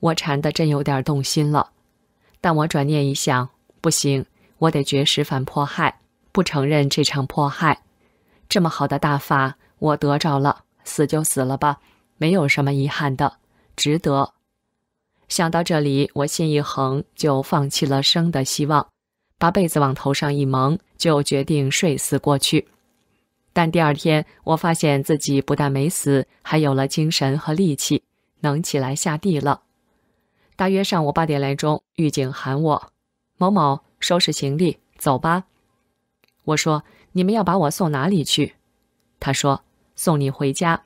[SPEAKER 3] 我馋得真有点动心了，但我转念一想，不行，我得绝食反迫害，不承认这场迫害。这么好的大法，我得着了，死就死了吧，没有什么遗憾的，值得。想到这里，我心一横，就放弃了生的希望，把被子往头上一蒙，就决定睡死过去。但第二天，我发现自己不但没死，还有了精神和力气。能起来下地了。大约上午八点来钟，狱警喊我：“某某，收拾行李，走吧。”我说：“你们要把我送哪里去？”他说：“送你回家。”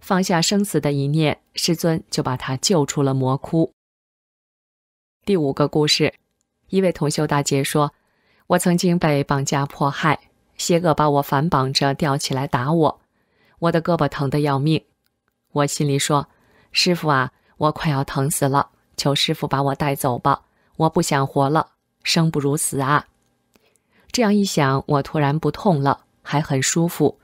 [SPEAKER 3] 放下生死的一念，师尊就把他救出了魔窟。第五个故事，一位同修大姐说：“我曾经被绑架迫害，邪恶把我反绑着吊起来打我，我的胳膊疼得要命。”我心里说：“师傅啊，我快要疼死了，求师傅把我带走吧，我不想活了，生不如死啊！”这样一想，我突然不痛了，还很舒服。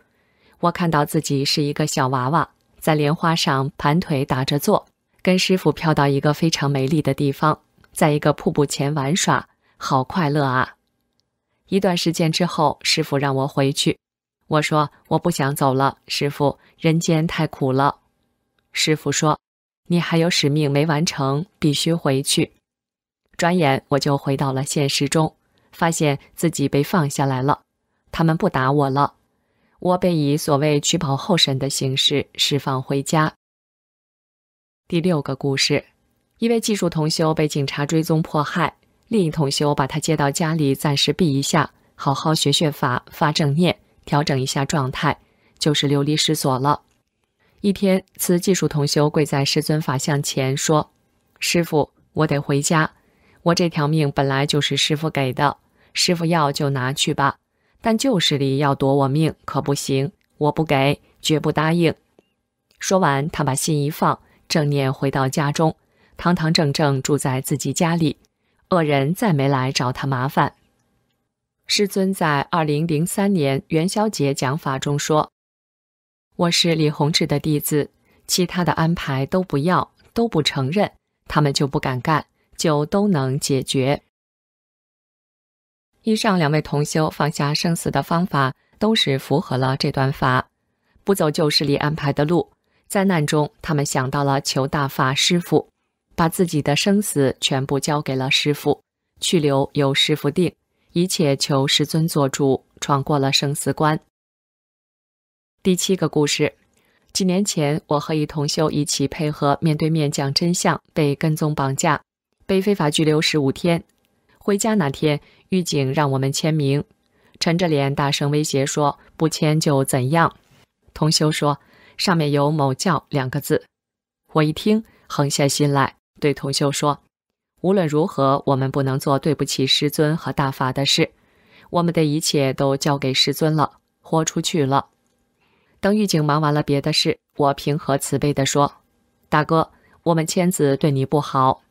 [SPEAKER 3] 我看到自己是一个小娃娃，在莲花上盘腿打着坐，跟师傅飘到一个非常美丽的地方，在一个瀑布前玩耍，好快乐啊！一段时间之后，师傅让我回去，我说：“我不想走了，师傅，人间太苦了。”师傅说：“你还有使命没完成，必须回去。”转眼我就回到了现实中，发现自己被放下来了，他们不打我了，我被以所谓取保候审的形式释放回家。第六个故事：一位技术同修被警察追踪迫害，另一同修把他接到家里暂时避一下，好好学学法、发正念、调整一下状态，就是流离失所了。一天，此技术同修跪在师尊法像前说：“师傅，我得回家。我这条命本来就是师傅给的，师傅要就拿去吧。但旧势力要夺我命可不行，我不给，绝不答应。”说完，他把信一放，正念回到家中，堂堂正正住在自己家里，恶人再没来找他麻烦。师尊在二零零三年元宵节讲法中说。我是李洪志的弟子，其他的安排都不要，都不承认，他们就不敢干，就都能解决。以上两位同修放下生死的方法，都是符合了这段法，不走旧势力安排的路。灾难中，他们想到了求大法师父，把自己的生死全部交给了师父，去留由师父定，一切求师尊做主，闯过了生死关。第七个故事，几年前我和一同修一起配合面对面讲真相，被跟踪绑架，被非法拘留十五天。回家那天，狱警让我们签名，沉着脸大声威胁说：“不签就怎样。”同修说：“上面有‘某教’两个字。”我一听，横下心来，对同修说：“无论如何，我们不能做对不起师尊和大法的事。我们的一切都交给师尊了，豁出去了。”等狱警忙完了别的事，我平和慈悲地说：“大哥，我们千子对你不好。”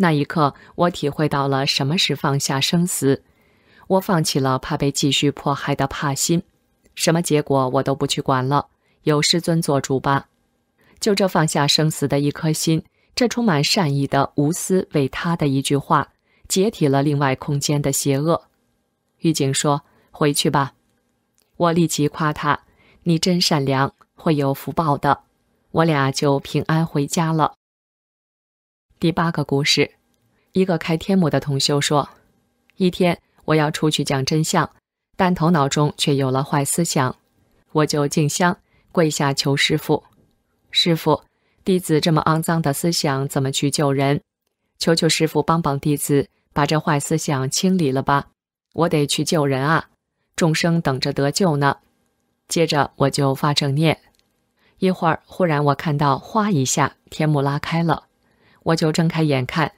[SPEAKER 3] 那一刻，我体会到了什么是放下生死。我放弃了怕被继续迫害的怕心，什么结果我都不去管了，由师尊做主吧。就这放下生死的一颗心，这充满善意的无私为他的一句话，解体了另外空间的邪恶。狱警说：“回去吧。”我立即夸他。你真善良，会有福报的。我俩就平安回家了。第八个故事，一个开天门的同修说：一天我要出去讲真相，但头脑中却有了坏思想，我就静香跪下求师傅：“师傅，弟子这么肮脏的思想，怎么去救人？求求师傅帮帮弟子，把这坏思想清理了吧！我得去救人啊，众生等着得救呢。”接着我就发正念，一会儿忽然我看到“哗”一下，天幕拉开了，我就睁开眼看，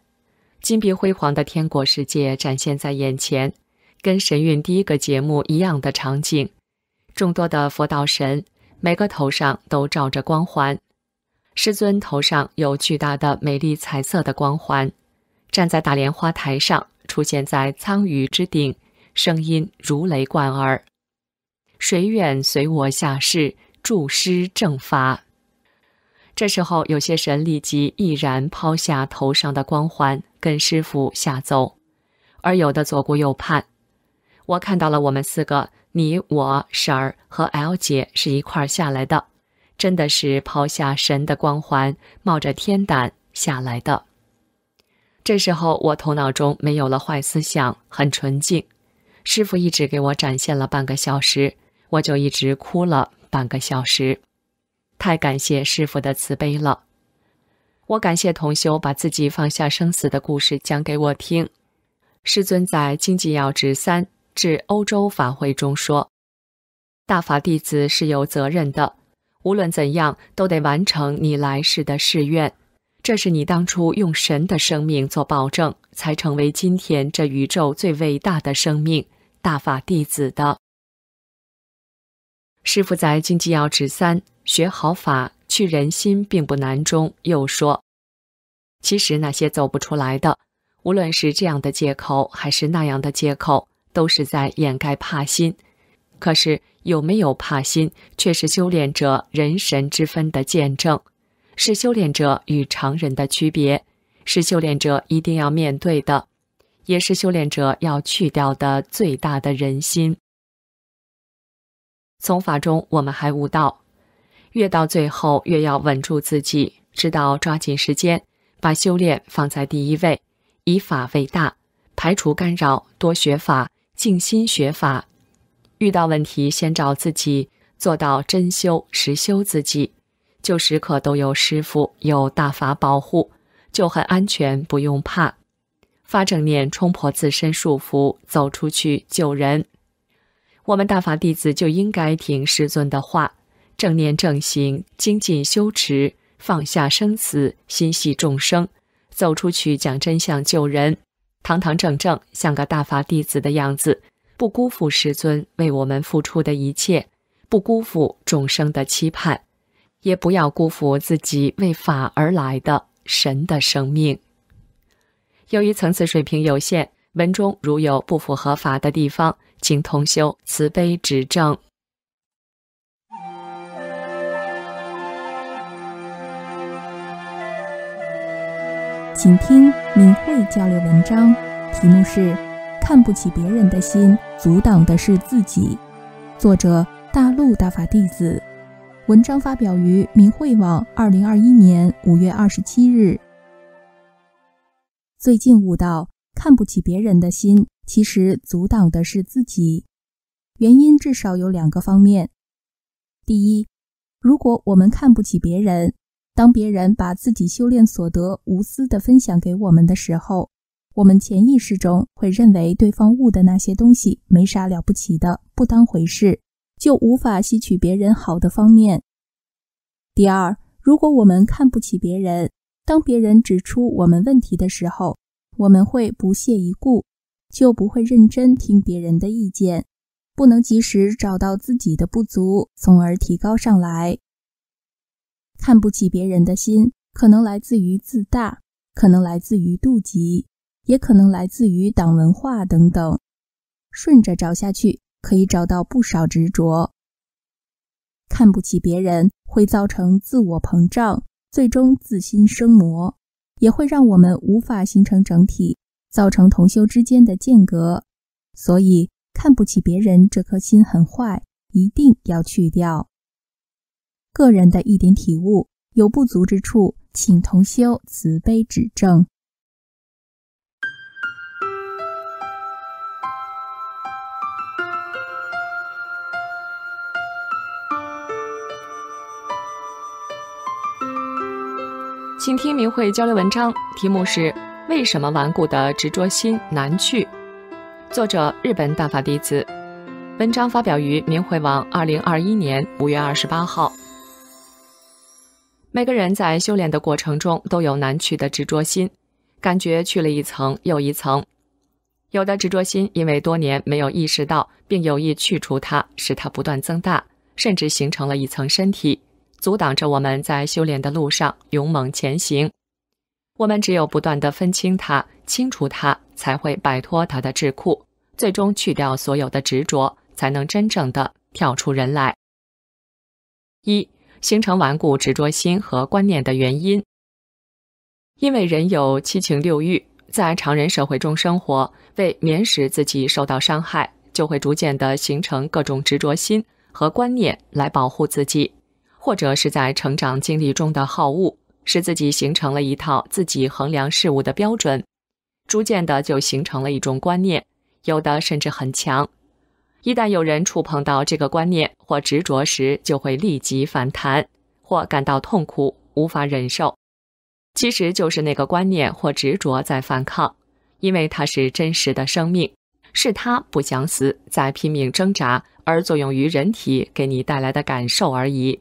[SPEAKER 3] 金碧辉煌的天国世界展现在眼前，跟神韵第一个节目一样的场景，众多的佛道神，每个头上都罩着光环，师尊头上有巨大的美丽彩色的光环，站在大莲花台上，出现在苍宇之顶，声音如雷贯耳。谁愿随我下世助师正法？这时候，有些神立即毅然抛下头上的光环，跟师傅下走；而有的左顾右盼。我看到了，我们四个你、我、婶儿和 L 姐是一块下来的，真的是抛下神的光环，冒着天胆下来的。这时候，我头脑中没有了坏思想，很纯净。师傅一直给我展现了半个小时。我就一直哭了半个小时，太感谢师傅的慈悲了。我感谢同修把自己放下生死的故事讲给我听。师尊在《经济要旨三》至欧洲法会中说：“大法弟子是有责任的，无论怎样都得完成你来世的誓愿，这是你当初用神的生命做保证，才成为今天这宇宙最伟大的生命——大法弟子的。”师傅在《经济要旨三学好法去人心并不难》中又说：“其实那些走不出来的，无论是这样的借口，还是那样的借口，都是在掩盖怕心。可是有没有怕心，却是修炼者人神之分的见证，是修炼者与常人的区别，是修炼者一定要面对的，也是修炼者要去掉的最大的人心。”从法中，我们还悟道。越到最后，越要稳住自己，知道抓紧时间，把修炼放在第一位，以法为大，排除干扰，多学法，静心学法。遇到问题，先找自己，做到真修实修自己，就时刻都有师傅有大法保护，就很安全，不用怕。发正念，冲破自身束缚，走出去救人。我们大法弟子就应该听师尊的话，正念正行，精进修持，放下生死，心系众生，走出去讲真相救人，堂堂正正，像个大法弟子的样子，不辜负师尊为我们付出的一切，不辜负众生的期盼，也不要辜负自己为法而来的神的生命。由于层次水平有限，文中如有不符合法的地方。请同修慈悲指正。请听明慧交
[SPEAKER 4] 流文章，题目是《看不起别人的心，阻挡的是自己》，作者大陆大法弟子。文章发表于明慧网，二零二一年五月二十七日。最近悟到，看不起别人的心。其实阻挡的是自己，原因至少有两个方面。第一，如果我们看不起别人，当别人把自己修炼所得无私的分享给我们的时候，我们潜意识中会认为对方悟的那些东西没啥了不起的，不当回事，就无法吸取别人好的方面。第二，如果我们看不起别人，当别人指出我们问题的时候，我们会不屑一顾。就不会认真听别人的意见，不能及时找到自己的不足，从而提高上来。看不起别人的心，可能来自于自大，可能来自于妒忌，也可能来自于党文化等等。顺着找下去，可以找到不少执着。看不起别人会造成自我膨胀，最终自心生魔，也会让我们无法形成整体。造成同修之间的间隔，所以看不起别人这颗心很坏，一定要去掉。个人的一点体悟，有不足之处，请同修慈悲指正。
[SPEAKER 3] 请听明慧交流文章，题目是。为什么顽固的执着心难去？作者：日本大法弟子。文章发表于明慧网，二零二一年五月二十八号。每个人在修炼的过程中都有难去的执着心，感觉去了一层又一层。有的执着心因为多年没有意识到，并有意去除它，使它不断增大，甚至形成了一层身体，阻挡着我们在修炼的路上勇猛前行。我们只有不断的分清它、清除它，才会摆脱它的桎梏，最终去掉所有的执着，才能真正的跳出人来。一、形成顽固执着心和观念的原因，因为人有七情六欲，在常人社会中生活，为免使自己受到伤害，就会逐渐的形成各种执着心和观念来保护自己，或者是在成长经历中的好恶。使自己形成了一套自己衡量事物的标准，逐渐的就形成了一种观念，有的甚至很强。一旦有人触碰到这个观念或执着时，就会立即反弹或感到痛苦，无法忍受。其实就是那个观念或执着在反抗，因为它是真实的生命，是他不想死，在拼命挣扎，而作用于人体给你带来的感受而已。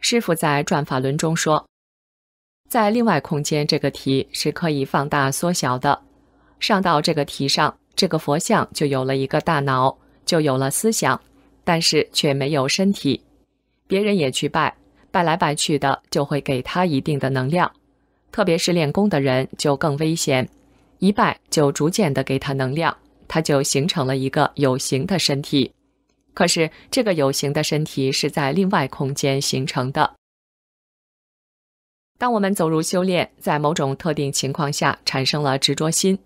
[SPEAKER 3] 师傅在《转法轮》中说。在另外空间，这个题是可以放大缩小的。上到这个题上，这个佛像就有了一个大脑，就有了思想，但是却没有身体。别人也去拜，拜来拜去的，就会给他一定的能量。特别是练功的人，就更危险。一拜就逐渐的给他能量，他就形成了一个有形的身体。可是这个有形的身体是在另外空间形成的。当我们走入修炼，在某种特定情况下产生了执着心，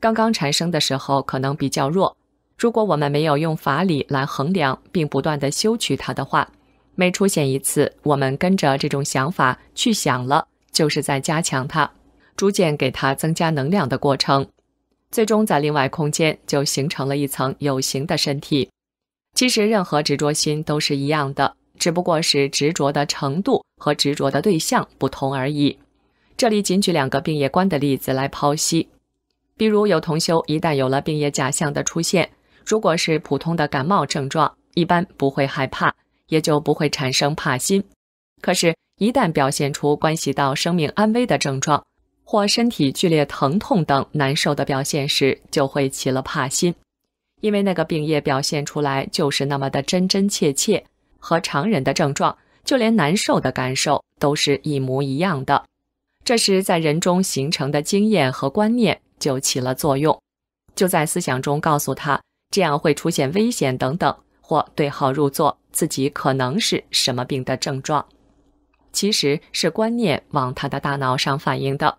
[SPEAKER 3] 刚刚产生的时候可能比较弱。如果我们没有用法理来衡量，并不断的修取它的话，每出现一次，我们跟着这种想法去想了，就是在加强它，逐渐给它增加能量的过程。最终在另外空间就形成了一层有形的身体。其实任何执着心都是一样的。只不过是执着的程度和执着的对象不同而已。这里仅举两个病业观的例子来剖析。比如有同修一旦有了病业假象的出现，如果是普通的感冒症状，一般不会害怕，也就不会产生怕心。可是，一旦表现出关系到生命安危的症状，或身体剧烈疼痛等难受的表现时，就会起了怕心，因为那个病业表现出来就是那么的真真切切。和常人的症状，就连难受的感受都是一模一样的。这时，在人中形成的经验和观念就起了作用，就在思想中告诉他这样会出现危险等等，或对号入座，自己可能是什么病的症状。其实是观念往他的大脑上反映的。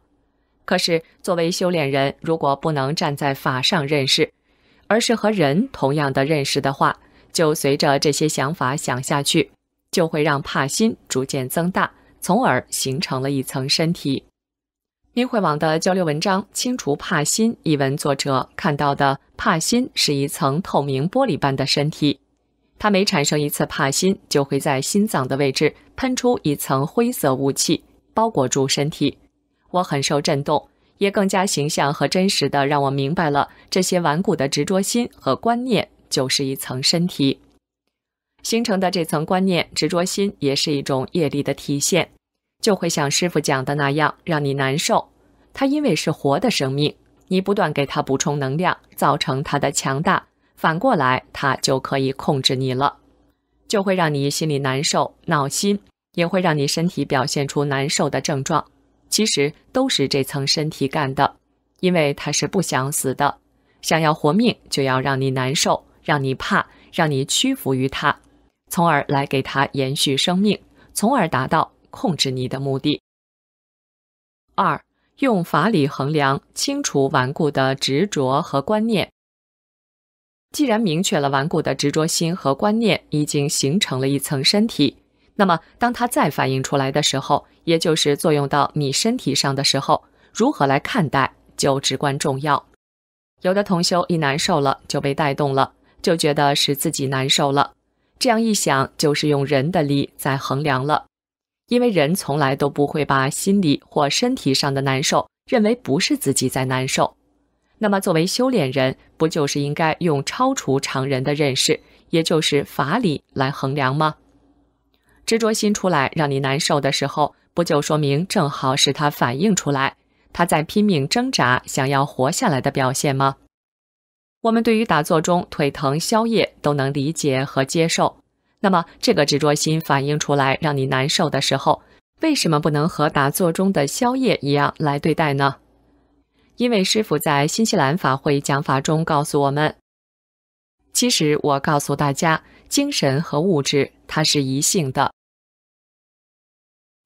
[SPEAKER 3] 可是，作为修炼人，如果不能站在法上认识，而是和人同样的认识的话，就随着这些想法想下去，就会让帕心逐渐增大，从而形成了一层身体。明慧网的交流文章《清除帕心》一文，作者看到的帕心是一层透明玻璃般的身体。它每产生一次帕心，就会在心脏的位置喷出一层灰色雾气，包裹住身体。我很受震动，也更加形象和真实的让我明白了这些顽固的执着心和观念。就是一层身体形成的这层观念，执着心也是一种业力的体现，就会像师傅讲的那样，让你难受。它因为是活的生命，你不断给它补充能量，造成它的强大，反过来它就可以控制你了，就会让你心里难受、闹心，也会让你身体表现出难受的症状。其实都是这层身体干的，因为它是不想死的，想要活命就要让你难受。让你怕，让你屈服于他，从而来给他延续生命，从而达到控制你的目的。二，用法理衡量，清除顽固的执着和观念。既然明确了顽固的执着心和观念已经形成了一层身体，那么当它再反映出来的时候，也就是作用到你身体上的时候，如何来看待就至关重要。有的同修一难受了就被带动了。就觉得是自己难受了，这样一想，就是用人的理在衡量了，因为人从来都不会把心理或身体上的难受认为不是自己在难受。那么，作为修炼人，不就是应该用超出常人的认识，也就是法理来衡量吗？执着心出来让你难受的时候，不就说明正好是他反映出来他在拼命挣扎、想要活下来的表现吗？我们对于打坐中腿疼、宵夜都能理解和接受，那么这个执着心反映出来让你难受的时候，为什么不能和打坐中的宵夜一样来对待呢？因为师傅在新西兰法会讲法中告诉我们，其实我告诉大家，精神和物质它是一性的，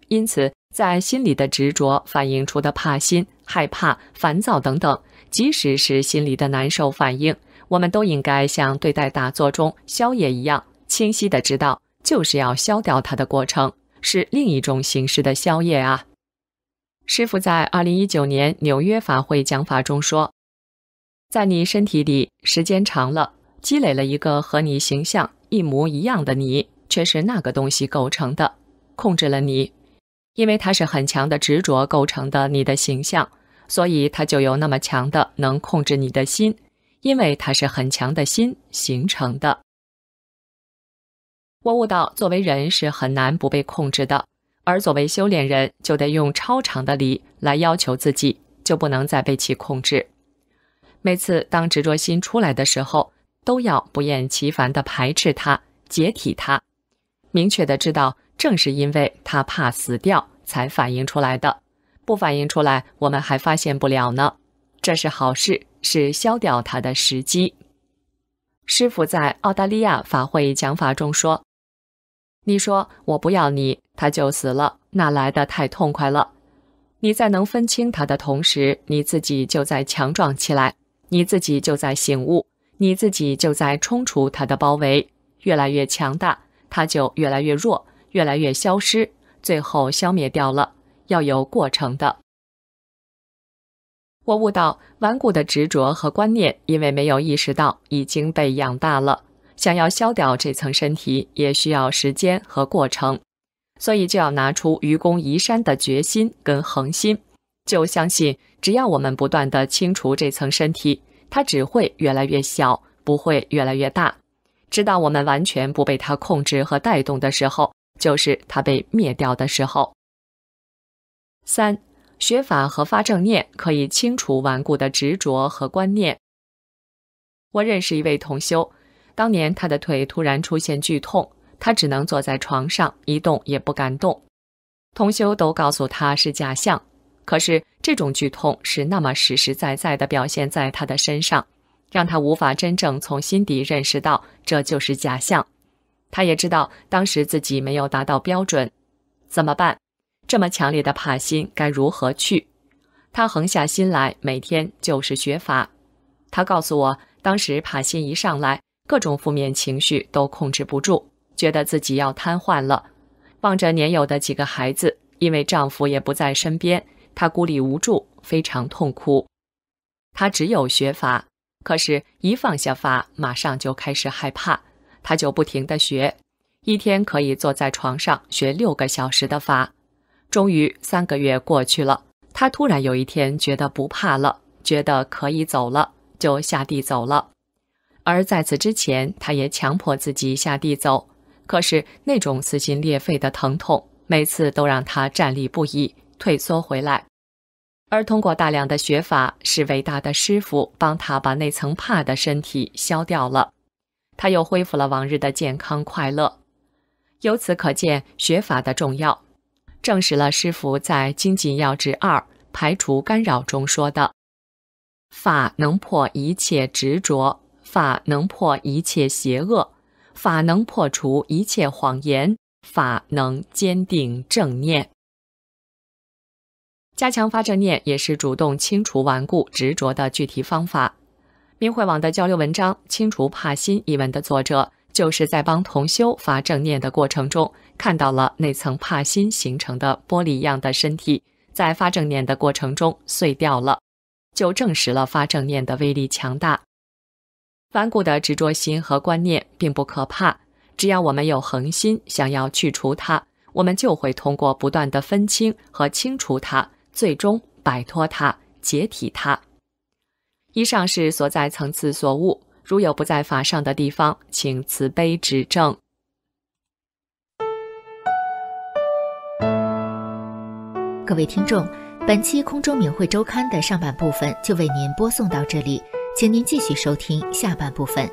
[SPEAKER 3] 因此在心里的执着反映出的怕心、害怕、烦躁等等。即使是心里的难受反应，我们都应该像对待打坐中消业一样，清晰的知道，就是要消掉它的过程，是另一种形式的消业啊。师傅在二零一九年纽约法会讲法中说，在你身体里，时间长了，积累了一个和你形象一模一样的你，却是那个东西构成的，控制了你，因为它是很强的执着构成的你的形象。所以它就有那么强的能控制你的心，因为它是很强的心形成的。我悟道，作为人是很难不被控制的，而作为修炼人，就得用超长的力来要求自己，就不能再被其控制。每次当执着心出来的时候，都要不厌其烦地排斥它、解体它，明确地知道，正是因为它怕死掉，才反映出来的。不反映出来，我们还发现不了呢。这是好事，是消掉它的时机。师傅在澳大利亚法会讲法中说：“你说我不要你，他就死了，那来的太痛快了？你在能分清他的同时，你自己就在强壮起来，你自己就在醒悟，你自己就在冲出他的包围，越来越强大，他就越来越弱，越来越消失，最后消灭掉了。”要有过程的。我悟到顽固的执着和观念，因为没有意识到已经被养大了，想要消掉这层身体，也需要时间和过程。所以就要拿出愚公移山的决心跟恒心，就相信只要我们不断的清除这层身体，它只会越来越小，不会越来越大。直到我们完全不被它控制和带动的时候，就是它被灭掉的时候。三学法和发正念可以清除顽固的执着和观念。我认识一位同修，当年他的腿突然出现剧痛，他只能坐在床上一动也不敢动。同修都告诉他是假象，可是这种剧痛是那么实实在在的表现在他的身上，让他无法真正从心底认识到这就是假象。他也知道当时自己没有达到标准，怎么办？这么强烈的怕心该如何去？他横下心来，每天就是学法。他告诉我，当时怕心一上来，各种负面情绪都控制不住，觉得自己要瘫痪了。望着年幼的几个孩子，因为丈夫也不在身边，她孤立无助，非常痛苦。她只有学法，可是，一放下法，马上就开始害怕，她就不停的学，一天可以坐在床上学六个小时的法。终于三个月过去了，他突然有一天觉得不怕了，觉得可以走了，就下地走了。而在此之前，他也强迫自己下地走，可是那种撕心裂肺的疼痛，每次都让他站立不已，退缩回来。而通过大量的学法，是伟大的师傅帮他把那层怕的身体削掉了，他又恢复了往日的健康快乐。由此可见，学法的重要。证实了师父在《精进要旨二》排除干扰中说的：“法能破一切执着，法能破一切邪恶，法能破除一切谎言，法能坚定正念。”加强发正念也是主动清除顽固执着的具体方法。明慧网的交流文章《清除怕心》一文的作者，就是在帮同修发正念的过程中。看到了那层帕心形成的玻璃一样的身体，在发正念的过程中碎掉了，就证实了发正念的威力强大。顽固的执着心和观念并不可怕，只要我们有恒心，想要去除它，我们就会通过不断的分清和清除它，最终摆脱它、解体它。以上是所在层次所悟，如有不在法上的地方，请慈悲
[SPEAKER 1] 指正。各位听众，本期空中明会周刊的上半部分就为您播送到这里，请您继续收听下半部分。